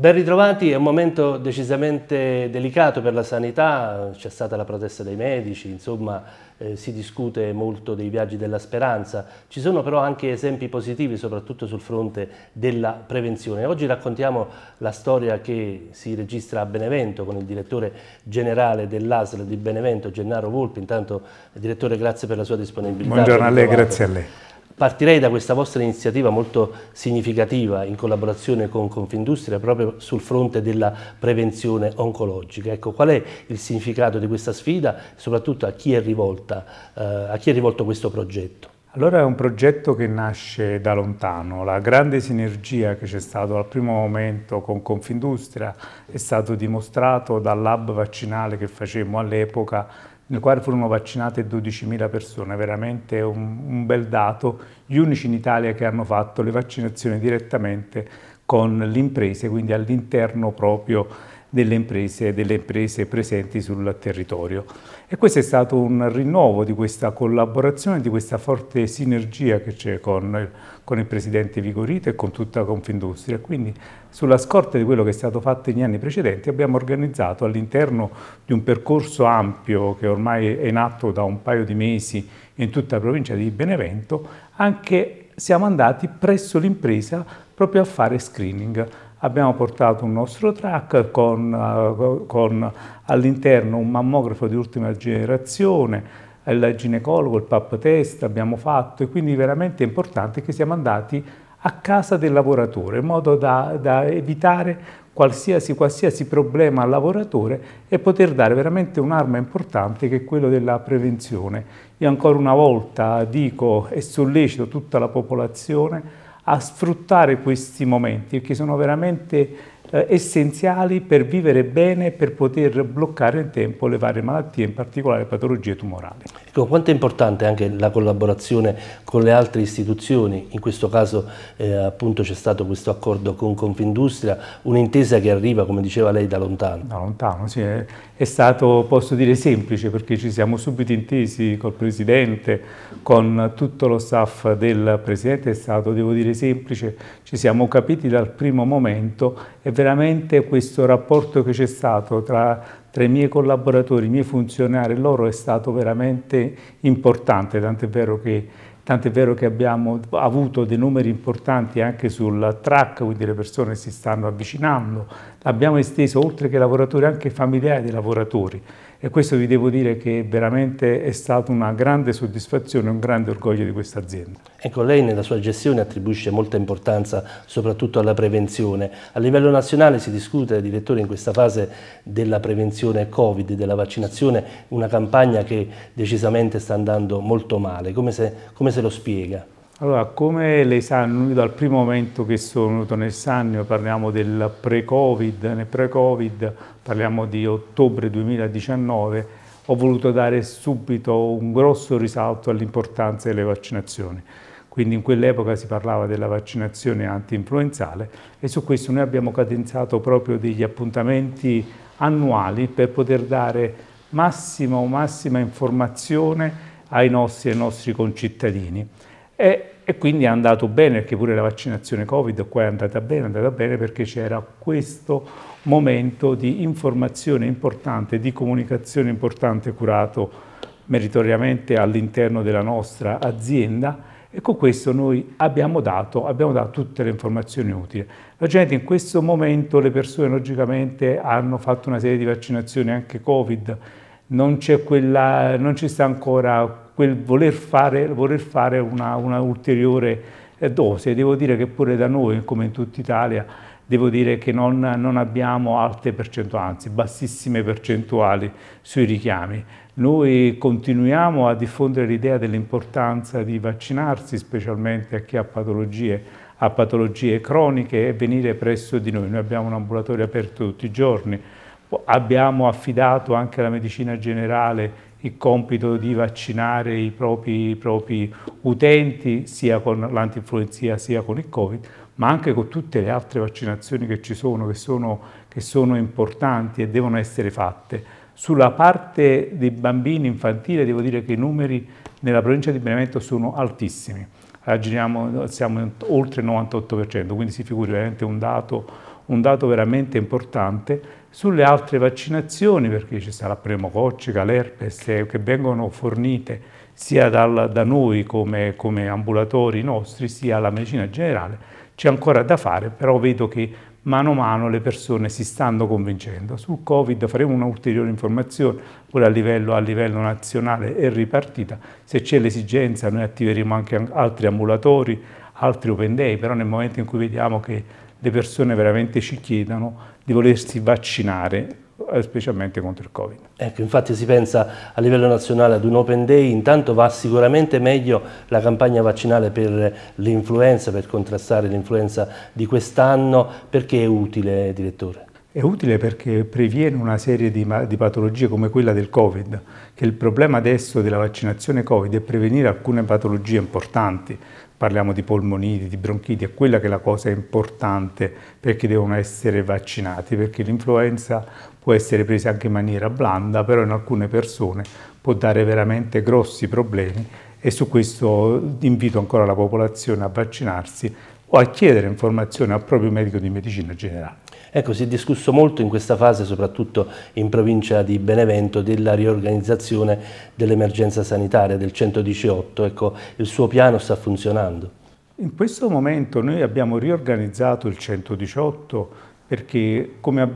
Ben ritrovati, è un momento decisamente delicato per la sanità, c'è stata la protesta dei medici, insomma eh, si discute molto dei viaggi della speranza, ci sono però anche esempi positivi soprattutto sul fronte della prevenzione. Oggi raccontiamo la storia che si registra a Benevento con il direttore generale dell'ASL di Benevento, Gennaro Volpi, intanto direttore grazie per la sua disponibilità. Buongiorno a lei, grazie a lei. Partirei da questa vostra iniziativa molto significativa in collaborazione con Confindustria proprio sul fronte della prevenzione oncologica. Ecco, qual è il significato di questa sfida e soprattutto a chi, rivolta, eh, a chi è rivolto questo progetto? Allora è un progetto che nasce da lontano, la grande sinergia che c'è stato al primo momento con Confindustria è stato dimostrato dal lab vaccinale che facemmo all'epoca nel quale furono vaccinate 12.000 persone, veramente un, un bel dato, gli unici in Italia che hanno fatto le vaccinazioni direttamente con le imprese, quindi all'interno proprio delle imprese, delle imprese presenti sul territorio. E questo è stato un rinnovo di questa collaborazione, di questa forte sinergia che c'è con, con, il Presidente Vigorito e con tutta Confindustria. Quindi sulla scorta di quello che è stato fatto negli anni precedenti abbiamo organizzato all'interno di un percorso ampio che ormai è in atto da un paio di mesi in tutta la provincia di Benevento, anche siamo andati presso l'impresa proprio a fare screening, abbiamo portato un nostro track con, eh, con all'interno un mammografo di ultima generazione, il ginecologo, il pap test abbiamo fatto e quindi veramente è importante che siamo andati a casa del lavoratore in modo da, da evitare qualsiasi, qualsiasi, problema al lavoratore e poter dare veramente un'arma importante che è quella della prevenzione. Io ancora una volta dico e sollecito tutta la popolazione a sfruttare questi momenti, perché sono veramente eh, essenziali per vivere bene, e per poter bloccare in tempo le varie malattie, in particolare patologie tumorali. Ecco, quanto è importante anche la collaborazione con le altre istituzioni, in questo caso eh, appunto c'è stato questo accordo con Confindustria, un'intesa che arriva, come diceva lei, da lontano. Da lontano, sì, è, è stato, posso dire, semplice perché ci siamo subito intesi col Presidente, con tutto lo staff del Presidente, è stato, devo dire, semplice, ci siamo capiti dal primo momento e veramente questo rapporto che c'è stato tra, tra, i miei collaboratori, i miei funzionari e loro è stato veramente importante, tant'è vero, tant vero che abbiamo avuto dei numeri importanti anche sul track, quindi le persone si stanno avvicinando, l'abbiamo esteso oltre che ai lavoratori anche ai familiari dei lavoratori, e questo vi devo dire che veramente è stata una grande soddisfazione, un grande orgoglio di questa azienda. Ecco, lei nella sua gestione attribuisce molta importanza soprattutto alla prevenzione. A livello nazionale si discute, direttore, in questa fase della prevenzione Covid, della vaccinazione, una campagna che decisamente sta andando molto male. Come se, come se lo spiega? Allora, come lei sa, noi dal primo momento che sono venuto nel Sannio parliamo del pre-Covid, nel pre-Covid parliamo di ottobre 2019, ho voluto dare subito un grosso risalto all'importanza delle vaccinazioni. Quindi in quell'epoca si parlava della vaccinazione anti-influenzale e su questo noi abbiamo cadenzato proprio degli appuntamenti annuali per poter dare massima o massima informazione ai nostri, ai nostri concittadini e, e, quindi è andato bene, perché pure la vaccinazione Covid qua è andata bene, è andata bene perché c'era questo momento di informazione importante, di comunicazione importante curato meritoriamente all'interno della nostra azienda e con questo noi abbiamo dato, abbiamo dato tutte le informazioni utili. La gente in questo momento, le persone logicamente hanno fatto una serie di vaccinazioni anche Covid, non, c'è non ci ancora quel voler fare, voler fare una, una, ulteriore eh, dose. Devo dire che pure da noi, come in tutta Italia, devo dire che non, non abbiamo alte percentuali, anzi bassissime percentuali sui richiami. Noi continuiamo a diffondere l'idea dell'importanza di vaccinarsi, specialmente a chi ha patologie, ha patologie croniche e venire presso di noi. Noi abbiamo un ambulatorio aperto tutti i giorni, abbiamo affidato anche alla medicina generale il compito di vaccinare i propri, i propri utenti sia con l'antinfluenza sia con il Covid, ma anche con tutte le altre vaccinazioni che ci sono che, sono, che sono importanti e devono essere fatte. Sulla parte dei bambini infantili devo dire che i numeri nella provincia di Benevento sono altissimi, Raggiriamo, siamo oltre il 98%, quindi si figura veramente un dato, un dato veramente importante sulle altre vaccinazioni, perché ci sarà la pneumococcica, l'herpes, eh, che vengono fornite sia dal, da noi come, come ambulatori nostri, sia alla medicina generale, c'è ancora da fare, però vedo che mano a mano le persone si stanno convincendo. Sul Covid faremo un'ulteriore informazione, pure a livello, a livello nazionale e ripartita. Se c'è l'esigenza noi attiveremo anche altri ambulatori, altri open day, però nel momento in cui vediamo che le persone veramente ci chiedano di volersi vaccinare eh, specialmente contro il Covid. Ecco, infatti si pensa a livello nazionale ad un open day, intanto va sicuramente meglio la campagna vaccinale per l'influenza, per contrastare l'influenza di quest'anno, perché è utile, direttore? È utile perché previene una serie di, di, patologie come quella del Covid, che il problema adesso della vaccinazione Covid è prevenire alcune patologie importanti, parliamo di polmoniti, di bronchiti, è quella che è la cosa importante perché devono essere vaccinati, perché l'influenza può essere presa anche in maniera blanda, però in alcune persone può dare veramente grossi problemi e su questo invito ancora la popolazione a vaccinarsi o a chiedere informazioni al proprio medico di medicina generale. Ecco, si è discusso molto in questa fase, soprattutto in provincia di Benevento, della riorganizzazione dell'emergenza sanitaria del 118. Ecco, il suo piano sta funzionando? In questo momento noi abbiamo riorganizzato il 118 perché come a,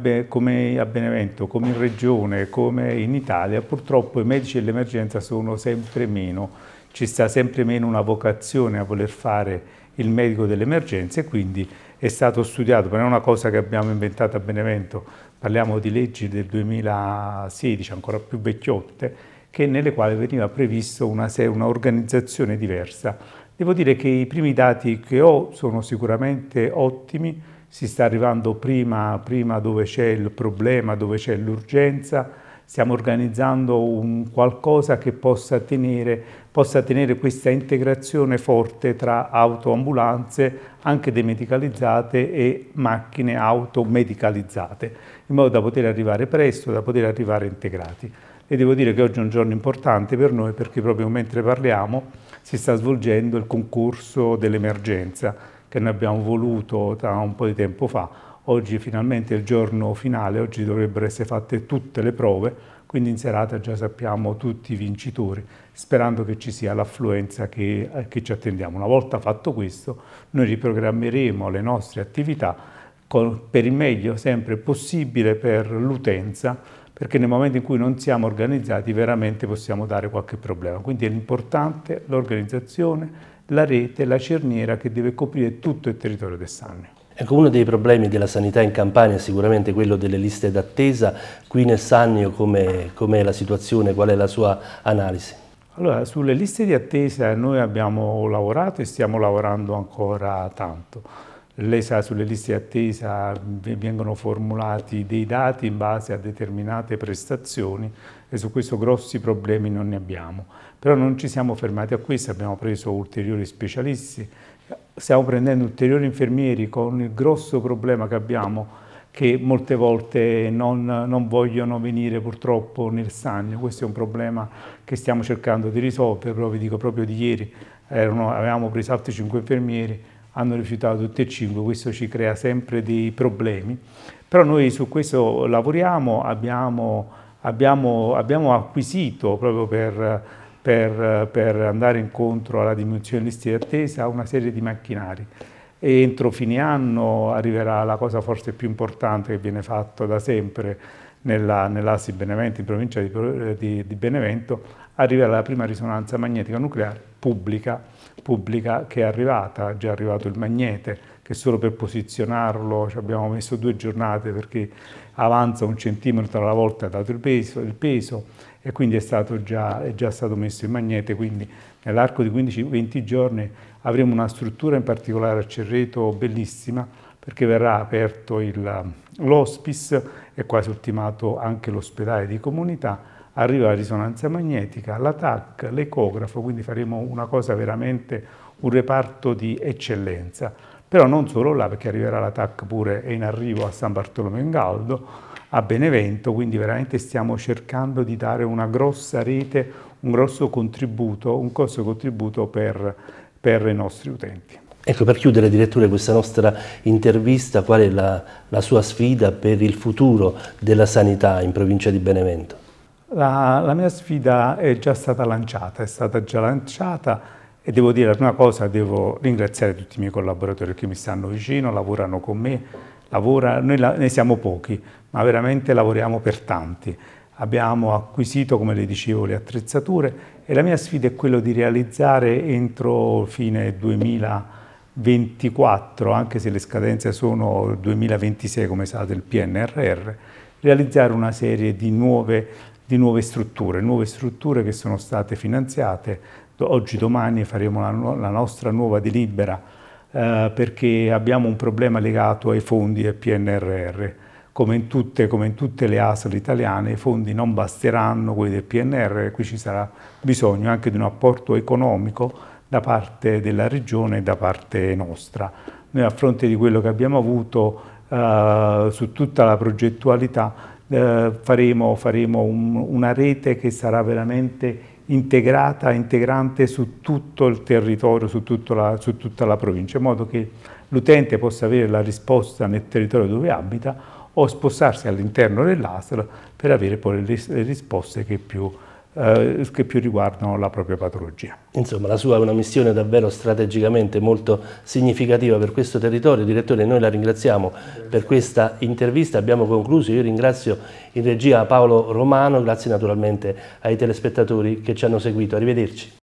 Benevento, come in Regione, come in Italia, purtroppo i medici dell'emergenza sono sempre meno, ci sta sempre meno una vocazione a voler fare il medico dell'emergenza e quindi è stato studiato, non è una cosa che abbiamo inventato a Benevento, parliamo di leggi del 2016, ancora più vecchiotte, che, nelle quali veniva previsto un'organizzazione una diversa. Devo dire che i primi dati che ho sono sicuramente ottimi, si sta arrivando prima, prima dove c'è il problema, dove c'è l'urgenza, stiamo organizzando un qualcosa che possa tenere, possa tenere questa integrazione forte tra autoambulanze, anche demedicalizzate, e macchine automedicalizzate, in modo da poter arrivare presto, da poter arrivare integrati. E devo dire che oggi è un giorno importante per noi perché proprio mentre parliamo si sta svolgendo il concorso dell'emergenza che noi abbiamo voluto da un po' di tempo fa Oggi finalmente è il giorno finale, oggi dovrebbero essere fatte tutte le prove, quindi in serata già sappiamo tutti i vincitori, sperando che ci sia l'affluenza che, eh, che ci attendiamo. Una volta fatto questo, noi riprogrammeremo le nostre attività con, per il meglio sempre possibile per l'utenza, perché nel momento in cui non siamo organizzati veramente possiamo dare qualche problema. Quindi è importante l'organizzazione, la rete, la cerniera che deve coprire tutto il territorio del Sannio. Ecco, uno dei problemi della sanità in Campania è sicuramente quello delle liste d'attesa. Qui nel Sannio com'è com la situazione, qual è la sua analisi? Allora, sulle liste di attesa noi abbiamo lavorato e stiamo lavorando ancora tanto. Lei sa, sulle liste di attesa vengono formulati dei dati in base a determinate prestazioni e su questo grossi problemi non ne abbiamo. Però non ci siamo fermati a questo, abbiamo preso ulteriori specialisti stiamo prendendo ulteriori infermieri con il grosso problema che abbiamo che molte volte non, non, vogliono venire purtroppo nel stagno. Questo è un problema che stiamo cercando di risolvere, però vi dico proprio di ieri erano, avevamo preso altri cinque infermieri, hanno rifiutato tutti e cinque, questo ci crea sempre dei problemi. Però noi su questo lavoriamo, abbiamo, abbiamo, abbiamo acquisito proprio per per, per andare incontro alla diminuzione delle liste di attesa, una serie di macchinari. E entro fine anno arriverà la cosa forse più importante che viene fatta da sempre nella, nell'Assi Benevento, in provincia di, di, di Benevento, arriverà la prima risonanza magnetica nucleare pubblica, pubblica che è arrivata, è già arrivato il magnete, che solo per posizionarlo ci abbiamo messo due giornate perché avanza un centimetro alla volta dato il peso, il peso e quindi è, stato già, è già stato messo in magnete, quindi nell'arco di 15-20 giorni avremo una struttura in particolare a Cerreto bellissima perché verrà aperto l'hospice e quasi ultimato anche l'ospedale di comunità, arriva la risonanza magnetica, la TAC, l'ecografo, quindi faremo una cosa veramente un reparto di eccellenza. Però non solo là, perché arriverà la TAC pure, in arrivo a San Bartolomeo in Galdo, a Benevento, quindi veramente stiamo cercando di dare una grossa rete, un grosso contributo, un grosso contributo per, per i nostri utenti. Ecco, per chiudere direttore questa nostra intervista, qual è la, la, sua sfida per il futuro della sanità in provincia di Benevento? La, la, mia sfida è già stata lanciata, è stata già lanciata e devo dire la prima cosa, devo ringraziare tutti i miei collaboratori che mi stanno vicino, lavorano con me, lavora, noi, la, noi siamo pochi, ma veramente lavoriamo per tanti. Abbiamo acquisito, come le dicevo, le attrezzature e la mia sfida è quella di realizzare entro fine 2024, anche se le scadenze sono 2026 come sa del PNRR, realizzare una serie di nuove, di nuove strutture, nuove strutture che sono state finanziate. Oggi, domani faremo la, la nostra nuova delibera eh, perché abbiamo un problema legato ai fondi e PNRR. Come in, tutte, come in tutte le ASL italiane, i fondi non basteranno, quelli del PNR, qui ci sarà bisogno anche di un apporto economico da parte della Regione e da parte nostra. Noi a fronte di quello che abbiamo avuto eh, su tutta la progettualità eh, faremo, faremo un, una rete che sarà veramente integrata, integrante su tutto il territorio, su, la, su tutta la provincia, in modo che l'utente possa avere la risposta nel territorio dove abita o spostarsi all'interno dell'ASL per avere poi le risposte che più eh, che più riguardano la propria patologia. Insomma la sua è una missione davvero strategicamente molto significativa per questo territorio. Direttore noi la ringraziamo per questa intervista, abbiamo concluso, io ringrazio in regia Paolo Romano, grazie naturalmente ai telespettatori che ci hanno seguito, arrivederci.